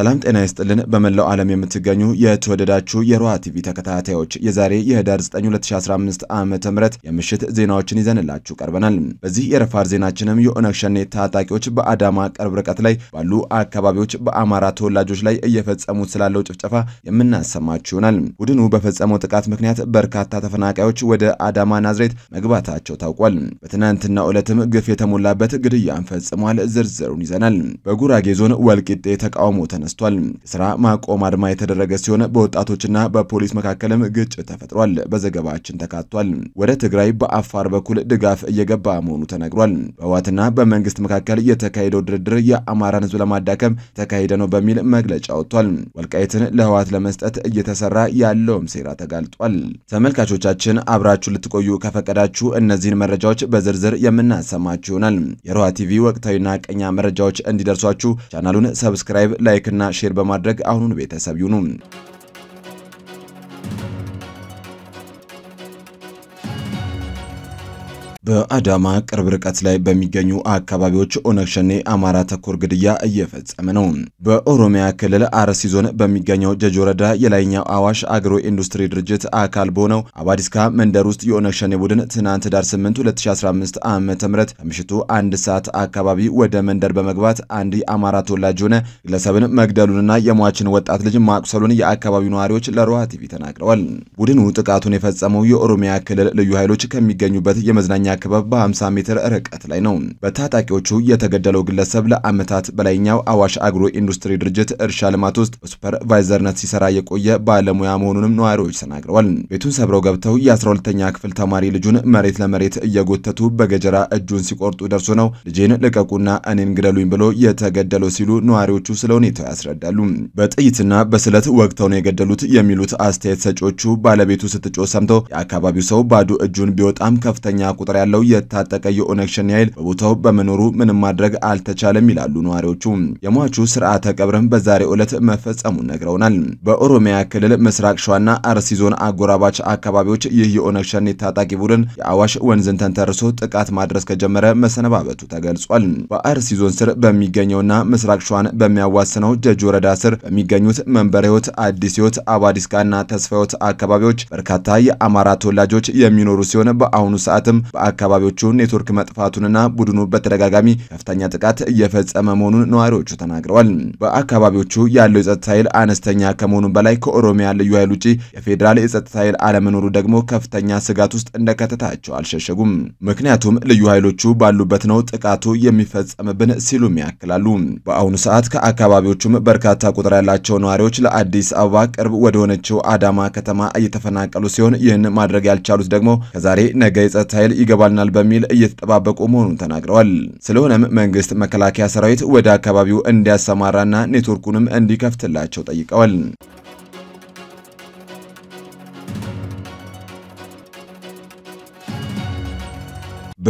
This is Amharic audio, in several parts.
ሰላም ጤና ይስጥልን። በመላው ዓለም የምትገኙ የተወደዳችሁ የሮሃ ቲቪ ተከታታዮች የዛሬ የህዳር 9 2015 ዓ ም የምሽት ዜናዎችን ይዘንላችሁ ቀርበናል። በዚህ የረፋር ዜናችንም የኦነግ ሸኔ ታጣቂዎች በአዳማ ቅርብ ርቀት ላይ ባሉ አካባቢዎች በአማራ ተወላጆች ላይ እየፈጸሙ ስላለው ጭፍጨፋ የምናሰማችሁ ይሆናል። ቡድኑ በፈጸመው ጥቃት ምክንያት በርካታ ተፈናቃዮች ወደ አዳማ ናዝሬት መግባታቸው ታውቋል። በትናንትና ዕለትም ግፍ የተሞላበት ግድያን ፈጽሟል። ዝርዝሩን ይዘናል። በጉራጌ ዞን ወልቂጤ ተቃውሞ ተነ ተነስቷል። ስራ ማቆም አድማ የተደረገ ሲሆን በወጣቶችና በፖሊስ መካከልም ግጭት ተፈጥሯል። በዘገባችን ተካቷል። ወደ ትግራይ በአፋር በኩል ድጋፍ እየገባ መሆኑ ተነግሯል። በህወሓትና በመንግስት መካከል የተካሄደው ድርድር የአማራን ህዝብ ለማዳከም ተካሄደ ነው በሚል መግለጫ ወጥቷል። ወልቃይትን ለህወሓት ለመስጠት እየተሰራ ያለውም ሴራ ተጋልጧል። ተመልካቾቻችን አብራችሁ ልትቆዩ ከፈቀዳችሁ እነዚህን መረጃዎች በዝርዝር የምናሰማችሁ ይሆናል። የሮሃ ቲቪ ወቅታዊና ቀኛ መረጃዎች እንዲደርሷችሁ ቻናሉን ሰብስክራይብ፣ ላይክና ላይክና ሼር በማድረግ አሁኑን ቤተሰብ ይሁኑም። በአዳማ ቅርብ ርቀት ላይ በሚገኙ አካባቢዎች ኦነግ ሸኔ አማራ ተኮር ግድያ እየፈጸመ ነው። በኦሮሚያ ክልል አርሲ ዞን በሚገኘው ጀጅ ወረዳ የላይኛው አዋሽ አግሮ ኢንዱስትሪ ድርጅት አካል በሆነው አባዲስካ መንደር ውስጥ የኦነግ ሸኔ ቡድን ትናንት ዳር 8 2015 ዓ ም ከምሽቱ አንድ ሰዓት አካባቢ ወደ መንደር በመግባት አንድ የአማራ ተወላጅ የሆነ ግለሰብን መግደሉንና የሟችን ወጣት ልጅ ማቁሰሉን የአካባቢው ነዋሪዎች ለሮሃ ቲቪ ተናግረዋል። ቡድኑ ጥቃቱን የፈጸመው የኦሮሚያ ክልል ልዩ ኃይሎች ከሚገኙበት የመዝናኛ ክበብ በ50 ሜትር ርቀት ላይ ነው። በታጣቂዎቹ የተገደለው ግለሰብ ለዓመታት በላይኛው አዋሽ አግሮ ኢንዱስትሪ ድርጅት እርሻ ልማት ውስጥ በሱፐርቫይዘርነት ሲሰራ የቆየ ባለሙያ መሆኑንም ነዋሪዎች ተናግረዋል። ቤቱን ሰብረው ገብተው የ12ተኛ ክፍል ተማሪ ልጁን መሬት ለመሬት እየጎተቱ በገጀራ እጁን ሲቆርጡ ደርሶ ነው ልጄን ልቀቁና እኔን ግደሉኝ ብሎ የተገደለው ሲሉ ነዋሪዎቹ ስለ ሁኔታው ያስረዳሉ። በጥይትና በስለት ወግተው ነው የገደሉት የሚሉት አስተያየት ሰጪዎቹ ባለቤቱ ስትጮህ ሰምተው የአካባቢው ሰው ባዶ እጁን ቢወጣም ከፍተኛ ቁጥር ያለው የታጠቀ የኦነግ ሸኔ ኃይል በቦታው በመኖሩ ምንም ማድረግ አልተቻለም ይላሉ ነዋሪዎቹ። የሟቹ ስርዓተ ቀብርም በዛሬው ዕለት መፈጸሙን ነግረውናል። በኦሮሚያ ክልል ምስራቅ ሸዋና አርሲ ዞን አጎራባች አካባቢዎች ይህ የኦነግ ሸኔ ታጣቂ ቡድን የአዋሽ ወንዝን ተንተርሶ ጥቃት ማድረስ ከጀመረ መሰነባበቱ ተገልጿል። በአርሲ ዞን ስር በሚገኘውና ምስራቅ ሸዋን በሚያዋስነው ጀጅ ወረዳ ስር በሚገኙት መንበረ ህይወት፣ አዲስ ህይወት አባዲስካና ተስፋ ህይወት አካባቢዎች በርካታ የአማራ ተወላጆች የሚኖሩ ሲሆን በአሁኑ ሰዓትም በአ አካባቢዎቹን ኔትወርክ መጥፋቱንና ቡድኑ በተደጋጋሚ ከፍተኛ ጥቃት እየፈጸመ መሆኑን ነዋሪዎቹ ተናግረዋል። በአካባቢዎቹ ያለው የጸጥታ ኃይል አነስተኛ ከመሆኑ በላይ ከኦሮሚያ ልዩ ኃይል ውጪ የፌዴራል የጸጥታ ኃይል አለመኖሩ ደግሞ ከፍተኛ ስጋት ውስጥ እንደከተታቸው አልሸሸጉም። ምክንያቱም ልዩ ኃይሎቹ ባሉበት ነው ጥቃቱ የሚፈጸምብን ሲሉም ያክላሉ። በአሁኑ ሰዓት ከአካባቢዎቹም በርካታ ቁጥር ያላቸው ነዋሪዎች ለአዲስ አበባ ቅርብ ወደሆነችው አዳማ ከተማ እየተፈናቀሉ ሲሆን ይህን ማድረግ ያልቻሉት ደግሞ ከዛሬ ነገ የጸጥታ ኃይል ይገባል ይገባልናል በሚል እየተጠባበቁ መሆኑን ተናግረዋል። ስለሆነም መንግስት መከላከያ ሰራዊት ወደ አካባቢው እንዲያሰማራና ኔትወርኩንም እንዲከፍትላቸው ጠይቀዋል።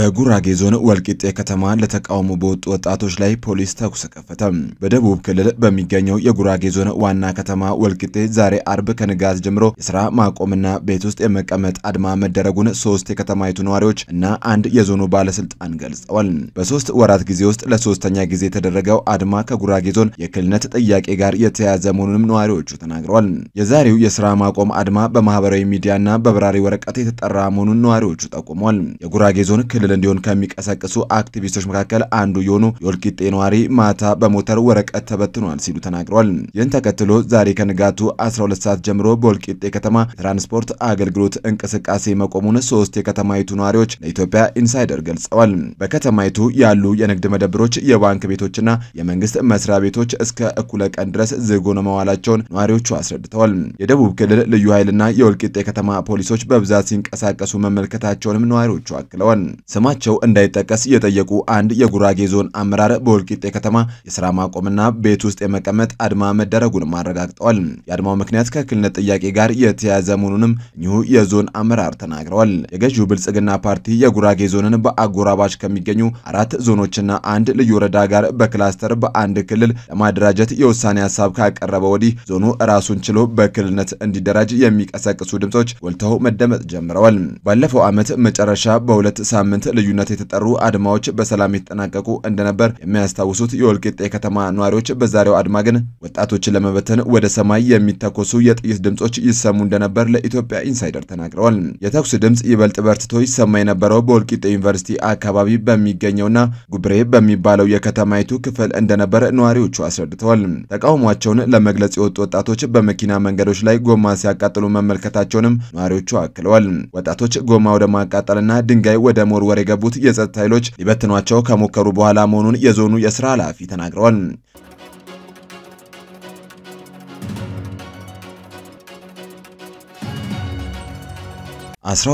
በጉራጌ ዞን ወልቂጤ ከተማ ለተቃውሞ በወጡ ወጣቶች ላይ ፖሊስ ተኩስ ከፈተ። በደቡብ ክልል በሚገኘው የጉራጌ ዞን ዋና ከተማ ወልቂጤ ዛሬ አርብ ከንጋት ጀምሮ የስራ ማቆምና ቤት ውስጥ የመቀመጥ አድማ መደረጉን ሶስት የከተማይቱ ነዋሪዎች እና አንድ የዞኑ ባለስልጣን ገልጸዋል። በሶስት ወራት ጊዜ ውስጥ ለሶስተኛ ጊዜ የተደረገው አድማ ከጉራጌ ዞን የክልልነት ጥያቄ ጋር የተያያዘ መሆኑንም ነዋሪዎቹ ተናግረዋል። የዛሬው የስራ ማቆም አድማ በማህበራዊ ሚዲያና በበራሪ ወረቀት የተጠራ መሆኑን ነዋሪዎቹ ጠቁመዋል። የጉራጌ ዞን ክልል ክልል እንዲሆን ከሚቀሰቅሱ አክቲቪስቶች መካከል አንዱ የሆኑ የወልቂጤ ነዋሪ ማታ በሞተር ወረቀት ተበትኗል ሲሉ ተናግረዋል። ይህን ተከትሎ ዛሬ ከንጋቱ 12 ሰዓት ጀምሮ በወልቂጤ ከተማ የትራንስፖርት አገልግሎት እንቅስቃሴ መቆሙን ሶስት የከተማይቱ ነዋሪዎች ለኢትዮጵያ ኢንሳይደር ገልጸዋል። በከተማይቱ ያሉ የንግድ መደብሮች፣ የባንክ ቤቶችና የመንግስት መስሪያ ቤቶች እስከ እኩለ ቀን ድረስ ዝግ ሆነው መዋላቸውን ነዋሪዎቹ አስረድተዋል። የደቡብ ክልል ልዩ ኃይልና የወልቂጤ ከተማ ፖሊሶች በብዛት ሲንቀሳቀሱ መመልከታቸውንም ነዋሪዎቹ አክለዋል። ስማቸው እንዳይጠቀስ የጠየቁ አንድ የጉራጌ ዞን አመራር በወልቂጤ ከተማ የስራ ማቆምና ቤት ውስጥ የመቀመጥ አድማ መደረጉንም አረጋግጠዋል። የአድማው ምክንያት ከክልነት ጥያቄ ጋር የተያያዘ መሆኑንም እኚሁ የዞን አመራር ተናግረዋል። የገዢው ብልጽግና ፓርቲ የጉራጌ ዞንን በአጎራባች ከሚገኙ አራት ዞኖችና አንድ ልዩ ወረዳ ጋር በክላስተር በአንድ ክልል ለማደራጀት የውሳኔ ሀሳብ ካቀረበ ወዲህ ዞኑ ራሱን ችሎ በክልልነት እንዲደራጅ የሚቀሰቅሱ ድምጾች ጎልተው መደመጥ ጀምረዋል። ባለፈው ዓመት መጨረሻ በሁለት ሳምንት በስምንት ልዩነት የተጠሩ አድማዎች በሰላም የተጠናቀቁ እንደነበር የሚያስታውሱት የወልቂጤ ከተማ ነዋሪዎች በዛሬው አድማ ግን ወጣቶችን ለመበተን ወደ ሰማይ የሚተኮሱ የጥይት ድምጾች ይሰሙ እንደነበር ለኢትዮጵያ ኢንሳይደር ተናግረዋል። የተኩስ ድምጽ ይበልጥ በርትቶ ይሰማ የነበረው በወልቂጤ ዩኒቨርሲቲ አካባቢ በሚገኘውና ጉብሬ በሚባለው የከተማይቱ ክፍል እንደነበር ነዋሪዎቹ አስረድተዋል። ተቃውሟቸውን ለመግለጽ የወጡ ወጣቶች በመኪና መንገዶች ላይ ጎማ ሲያቃጥሉ መመልከታቸውንም ነዋሪዎቹ አክለዋል። ወጣቶች ጎማ ወደ ማቃጠልና ድንጋይ ወደ ሞር ወር የገቡት የጸጥታ ኃይሎች ሊበትኗቸው ከሞከሩ በኋላ መሆኑን የዞኑ የስራ ኃላፊ ተናግረዋል።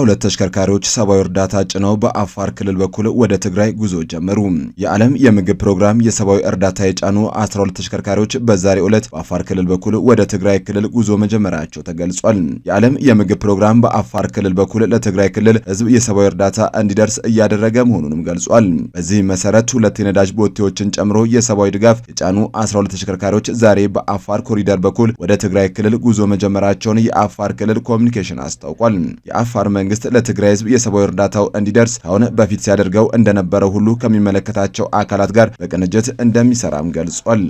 ሁለት ተሽከርካሪዎች ሰብአዊ እርዳታ ጭነው በአፋር ክልል በኩል ወደ ትግራይ ጉዞ ጀመሩ። የዓለም የምግብ ፕሮግራም የሰብአዊ እርዳታ የጫኑ ሁለት ተሽከርካሪዎች በዛሬው ዕለት በአፋር ክልል በኩል ወደ ትግራይ ክልል ጉዞ መጀመራቸው ተገልጿል። የዓለም የምግብ ፕሮግራም በአፋር ክልል በኩል ለትግራይ ክልል ህዝብ የሰብአዊ እርዳታ እንዲደርስ እያደረገ መሆኑንም ገልጿል። በዚህ መሰረት ሁለት የነዳጅ ቦቴዎችን ጨምሮ የሰብአዊ ድጋፍ የጫኑ ሁለት ተሽከርካሪዎች ዛሬ በአፋር ኮሪደር በኩል ወደ ትግራይ ክልል ጉዞ መጀመራቸውን የአፋር ክልል ኮሚኒኬሽን አስታውቋል። የአፋር የአፋር መንግስት ለትግራይ ህዝብ የሰብአዊ እርዳታው እንዲደርስ አሁን በፊት ሲያደርገው እንደነበረው ሁሉ ከሚመለከታቸው አካላት ጋር በቅንጅት እንደሚሰራም ገልጿል።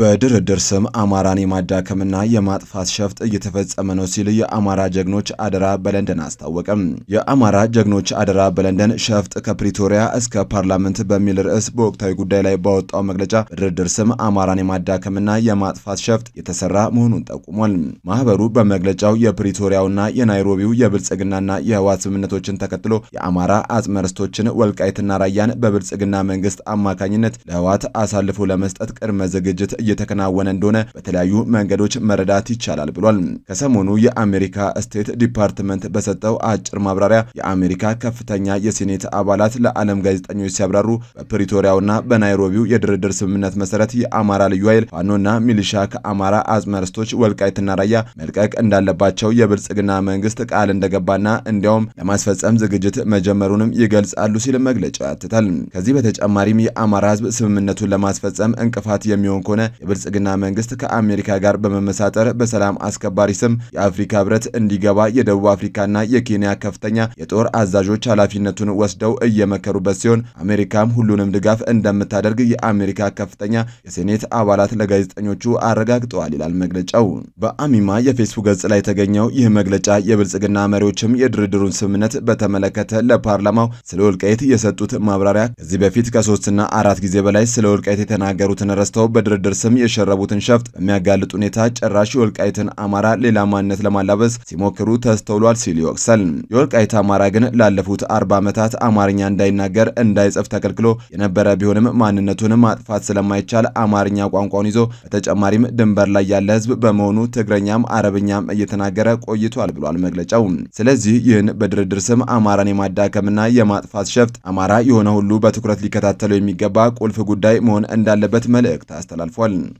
በድርድር ስም አማራን የማዳከምና የማጥፋት ሸፍጥ እየተፈጸመ ነው ሲል የአማራ ጀግኖች አደራ በለንደን አስታወቀም። የአማራ ጀግኖች አደራ በለንደን ሸፍጥ ከፕሪቶሪያ እስከ ፓርላመንት በሚል ርዕስ በወቅታዊ ጉዳይ ላይ ባወጣው መግለጫ በድርድር ስም አማራን የማዳከምና የማጥፋት ሸፍጥ የተሰራ መሆኑን ጠቁሟል። ማህበሩ በመግለጫው የፕሪቶሪያውና የናይሮቢው የብልጽግናና የህዋት ስምምነቶችን ተከትሎ የአማራ አጽመርስቶችን ወልቃይትና ራያን በብልጽግና መንግስት አማካኝነት ለህዋት አሳልፎ ለመስጠት ቅድመ ዝግጅት እየተከናወነ እንደሆነ በተለያዩ መንገዶች መረዳት ይቻላል ብሏል። ከሰሞኑ የአሜሪካ ስቴት ዲፓርትመንት በሰጠው አጭር ማብራሪያ የአሜሪካ ከፍተኛ የሴኔት አባላት ለዓለም ጋዜጠኞች ሲያብራሩ በፕሪቶሪያውና በናይሮቢው የድርድር ስምምነት መሰረት የአማራ ልዩ ኃይል ፋኖና ሚሊሻ ከአማራ አዝመርስቶች ወልቃይትና ራያ መልቀቅ እንዳለባቸው የብልጽግና መንግስት ቃል እንደገባና እንዲያውም ለማስፈጸም ዝግጅት መጀመሩንም ይገልጻሉ ሲል መግለጫው ያትታል። ከዚህ በተጨማሪም የአማራ ህዝብ ስምምነቱን ለማስፈጸም እንቅፋት የሚሆን ከሆነ የብልጽግና መንግስት ከአሜሪካ ጋር በመመሳጠር በሰላም አስከባሪ ስም የአፍሪካ ህብረት እንዲገባ የደቡብ አፍሪካና የኬንያ ከፍተኛ የጦር አዛዦች ኃላፊነቱን ወስደው እየመከሩበት ሲሆን አሜሪካም ሁሉንም ድጋፍ እንደምታደርግ የአሜሪካ ከፍተኛ የሴኔት አባላት ለጋዜጠኞቹ አረጋግጠዋል ይላል መግለጫው። በአሚማ የፌስቡክ ገጽ ላይ የተገኘው ይህ መግለጫ የብልጽግና መሪዎችም የድርድሩን ስምምነት በተመለከተ ለፓርላማው ስለ ወልቃይት የሰጡት ማብራሪያ ከዚህ በፊት ከሶስትና አራት ጊዜ በላይ ስለ ወልቃይት የተናገሩትን ረስተው በድርድር ስም በመንግስትም የሸረቡትን ሸፍጥ በሚያጋልጥ ሁኔታ ጭራሽ የወልቃይትን አማራ ሌላ ማንነት ለማላበስ ሲሞክሩ ተስተውሏል ሲል ይወቅሳል። የወልቃይት አማራ ግን ላለፉት አርባ ዓመታት አማርኛ እንዳይናገር እንዳይጽፍ ተከልክሎ የነበረ ቢሆንም ማንነቱን ማጥፋት ስለማይቻል አማርኛ ቋንቋውን ይዞ በተጨማሪም ድንበር ላይ ያለ ህዝብ በመሆኑ ትግረኛም አረብኛም እየተናገረ ቆይቷል ብሏል መግለጫው። ስለዚህ ይህን በድርድር ስም አማራን የማዳከምና የማጥፋት ሸፍጥ አማራ የሆነ ሁሉ በትኩረት ሊከታተለው የሚገባ ቁልፍ ጉዳይ መሆን እንዳለበት መልእክት አስተላልፏል። Bitcoin.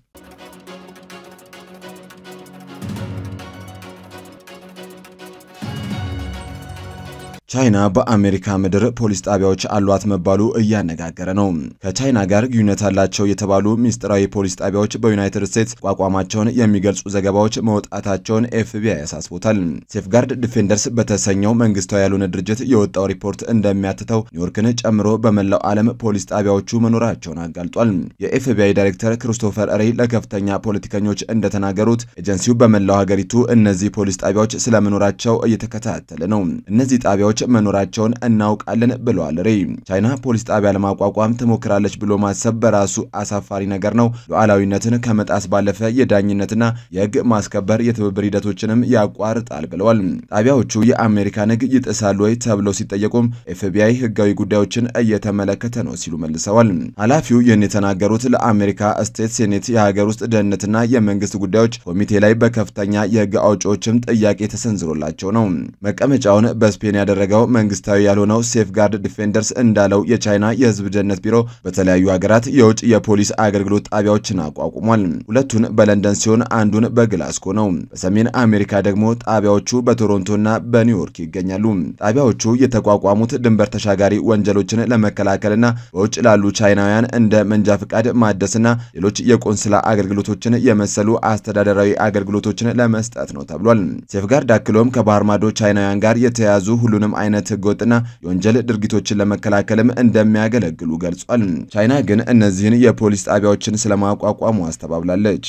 ቻይና በአሜሪካ ምድር ፖሊስ ጣቢያዎች አሏት መባሉ እያነጋገረ ነው። ከቻይና ጋር ግንኙነት አላቸው የተባሉ ሚስጥራዊ ፖሊስ ጣቢያዎች በዩናይትድ ስቴትስ ቋቋማቸውን የሚገልጹ ዘገባዎች መውጣታቸውን ኤፍቢአይ ያሳስቦታል። ሴፍጋርድ ዲፌንደርስ በተሰኘው መንግስታዊ ያልሆነ ድርጅት የወጣው ሪፖርት እንደሚያትተው ኒውዮርክን ጨምሮ በመላው ዓለም ፖሊስ ጣቢያዎቹ መኖራቸውን አጋልጧል። የኤፍቢአይ ዳይሬክተር ክሪስቶፈር ሬይ ለከፍተኛ ፖለቲከኞች እንደተናገሩት ኤጀንሲው በመላው ሀገሪቱ እነዚህ ፖሊስ ጣቢያዎች ስለመኖራቸው እየተከታተለ ነው። እነዚህ ጣቢያዎች መኖራቸውን እናውቃለን ብለዋል ሪ ቻይና ፖሊስ ጣቢያ ለማቋቋም ትሞክራለች ብሎ ማሰብ በራሱ አሳፋሪ ነገር ነው። ሉዓላዊነትን ከመጣስ ባለፈ የዳኝነትና የህግ ማስከበር የትብብር ሂደቶችንም ያቋርጣል ብለዋል። ጣቢያዎቹ የአሜሪካን ህግ ይጥሳሉ ወይ ተብለው ሲጠየቁም ኤፍቢአይ ህጋዊ ጉዳዮችን እየተመለከተ ነው ሲሉ መልሰዋል። ኃላፊው ይህን የተናገሩት ለአሜሪካ ስቴት ሴኔት የሀገር ውስጥ ደህንነትና የመንግስት ጉዳዮች ኮሚቴ ላይ በከፍተኛ የህግ አውጪዎችም ጥያቄ ተሰንዝሮላቸው ነው መቀመጫውን በስፔን ያደረገ የሚፈልገው መንግስታዊ ያልሆነው ሴፍጋርድ ዲፌንደርስ እንዳለው የቻይና የህዝብ ደህንነት ቢሮ በተለያዩ ሀገራት የውጭ የፖሊስ አገልግሎት ጣቢያዎችን አቋቁሟል። ሁለቱን በለንደን ሲሆን አንዱን በግላስኮ ነው። በሰሜን አሜሪካ ደግሞ ጣቢያዎቹ በቶሮንቶና በኒውዮርክ ይገኛሉ። ጣቢያዎቹ የተቋቋሙት ድንበር ተሻጋሪ ወንጀሎችን ለመከላከልና በውጭ ላሉ ቻይናውያን እንደ መንጃ ፍቃድ ማደስና ሌሎች የቆንስላ አገልግሎቶችን የመሰሉ አስተዳደራዊ አገልግሎቶችን ለመስጠት ነው ተብሏል። ሴፍጋርድ አክሎም ከባህር ማዶ ቻይናውያን ጋር የተያያዙ ሁሉንም አይነት ህገወጥና የወንጀል ድርጊቶችን ለመከላከልም እንደሚያገለግሉ ገልጿል። ቻይና ግን እነዚህን የፖሊስ ጣቢያዎችን ስለማቋቋሙ አስተባብላለች።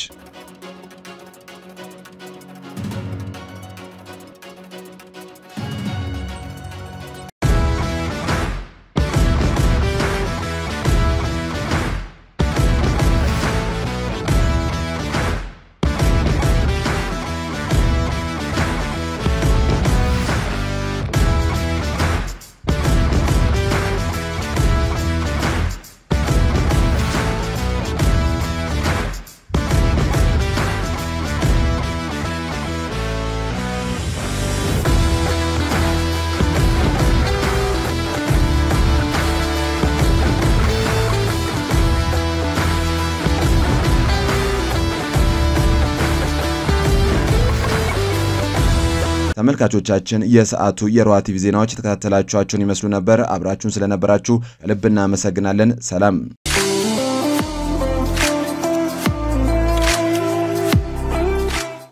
ተመልካቾቻችን የሰዓቱ የሮሃ ቲቪ ዜናዎች የተከታተላችኋቸውን ይመስሉ ነበር። አብራችሁን ስለነበራችሁ ልብና እናመሰግናለን። ሰላም